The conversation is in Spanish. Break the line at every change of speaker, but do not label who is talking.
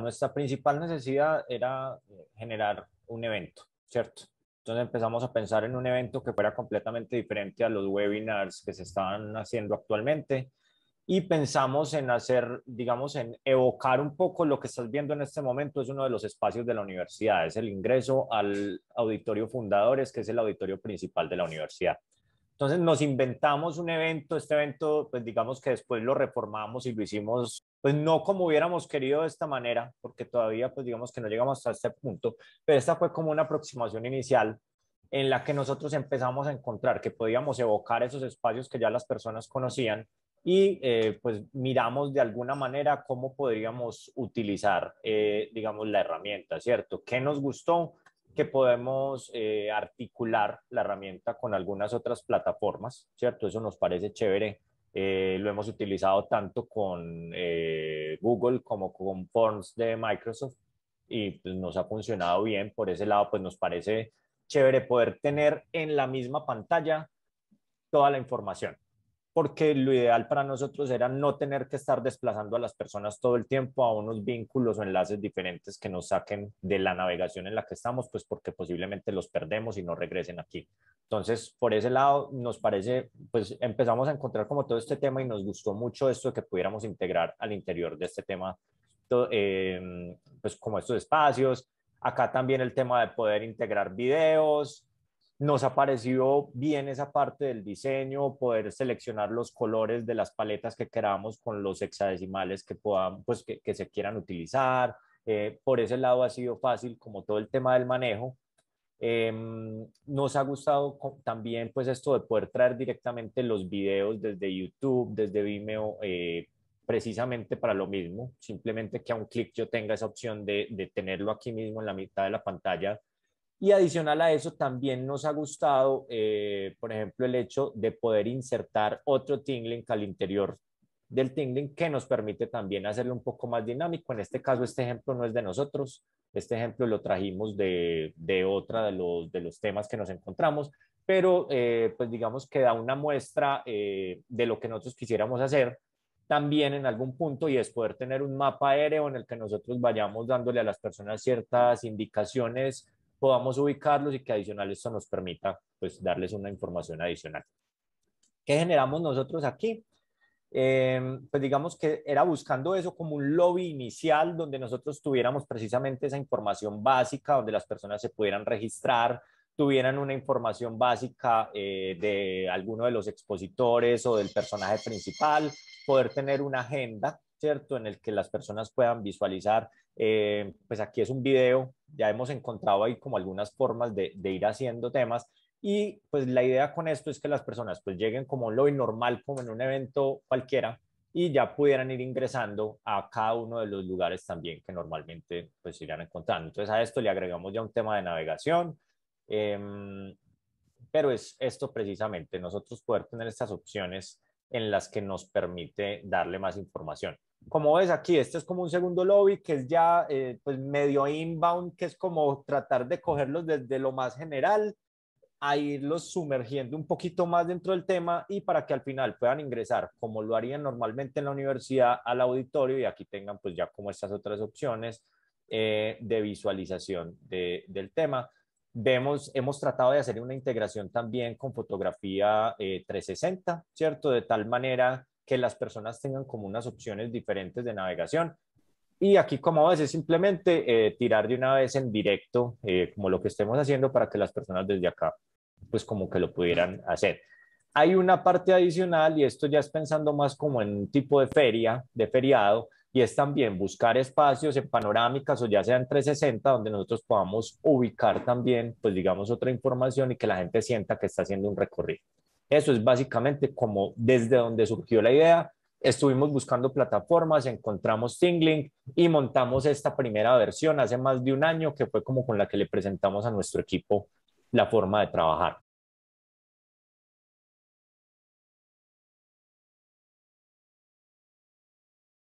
nuestra principal necesidad era eh, generar un evento, ¿cierto? Entonces empezamos a pensar en un evento que fuera completamente diferente a los webinars que se estaban haciendo actualmente y pensamos en hacer, digamos, en evocar un poco lo que estás viendo en este momento, es uno de los espacios de la universidad, es el ingreso al auditorio fundadores, que es el auditorio principal de la universidad. Entonces nos inventamos un evento, este evento, pues digamos que después lo reformamos y lo hicimos, pues no como hubiéramos querido de esta manera, porque todavía, pues digamos que no llegamos hasta este punto, pero esta fue como una aproximación inicial en la que nosotros empezamos a encontrar que podíamos evocar esos espacios que ya las personas conocían y eh, pues miramos de alguna manera cómo podríamos utilizar, eh, digamos, la herramienta, ¿cierto? ¿Qué nos gustó? podemos eh, articular la herramienta con algunas otras plataformas, ¿cierto? Eso nos parece chévere. Eh, lo hemos utilizado tanto con eh, Google como con Forms de Microsoft y pues, nos ha funcionado bien. Por ese lado, pues nos parece chévere poder tener en la misma pantalla toda la información, porque lo ideal para nosotros era no tener que estar desplazando a las personas todo el tiempo a unos vínculos o enlaces diferentes que nos saquen de la navegación en la que estamos, pues porque posiblemente los perdemos y no regresen aquí. Entonces, por ese lado, nos parece, pues empezamos a encontrar como todo este tema y nos gustó mucho esto que pudiéramos integrar al interior de este tema, em, pues como estos espacios. Acá también el tema de poder integrar videos, nos ha parecido bien esa parte del diseño, poder seleccionar los colores de las paletas que queramos con los hexadecimales que, puedan, pues, que, se quieran utilizar. Eh, por ese lado ha sido fácil como todo el tema del manejo. Em, nos ha gustado también pues esto de poder traer directamente los videos desde YouTube, desde Vimeo, eh, precisamente para lo mismo, simplemente que a un clic yo tenga esa opción de, de, tenerlo aquí mismo en la mitad de la pantalla y adicional a eso, también nos ha gustado, eh, por ejemplo, el hecho de poder insertar otro Tingling al interior del Tingling que nos permite también hacerlo un poco más dinámico. En este caso, este ejemplo no es de nosotros, este ejemplo lo trajimos de, de otra de los, de los temas que nos encontramos, pero eh, pues digamos que da una muestra eh, de lo que nosotros quisiéramos hacer también en algún punto y es poder tener un mapa aéreo en el que nosotros vayamos dándole a las personas ciertas indicaciones podamos ubicarlos y que adicional esto nos permita pues darles una información adicional. ¿Qué generamos nosotros aquí? Em, pues digamos que era buscando eso como un lobby inicial donde nosotros tuviéramos precisamente esa información básica, donde las personas se pudieran registrar, tuvieran una información básica eh, de alguno de los expositores o del personaje principal, poder tener una agenda ¿cierto? En el que las personas puedan visualizar. Eh, pues aquí es un video, ya hemos encontrado ahí como algunas formas de, ir haciendo temas y pues la idea con esto es que las personas pues lleguen como lo normal, como en un evento cualquiera y ya pudieran ir ingresando a cada uno de los lugares también que normalmente pues irán encontrando. Entonces a esto le agregamos ya un tema de navegación. Em, pero es esto precisamente, nosotros poder tener estas opciones en las que nos permite darle más información. Como ves aquí, este es como un segundo lobby que es ya eh, pues, medio inbound, que es como tratar de cogerlos desde lo más general a irlos sumergiendo un poquito más dentro del tema y para que al final puedan ingresar como lo harían normalmente en la universidad al auditorio y aquí tengan pues ya como estas otras opciones eh, de visualización del tema Vemos, hemos tratado de hacer una integración también con fotografía 360, eh, ¿cierto? De tal manera que las personas tengan como unas opciones diferentes de navegación. Y aquí, como a veces, simplemente eh, tirar de una vez en directo, eh, como lo que estemos haciendo, para que las personas desde acá, pues como que lo pudieran hacer. Hay una parte adicional, y esto ya es pensando más como en un tipo de feria, de feriado, y es también buscar espacios en panorámicas o ya sean 360 donde nosotros podamos ubicar también, pues digamos, otra información y que la gente sienta que está haciendo un recorrido. Eso es básicamente como desde donde surgió la idea. Estuvimos buscando plataformas, encontramos tingling y montamos esta primera versión hace más de un año que fue como con la que le presentamos a nuestro equipo la forma de trabajar.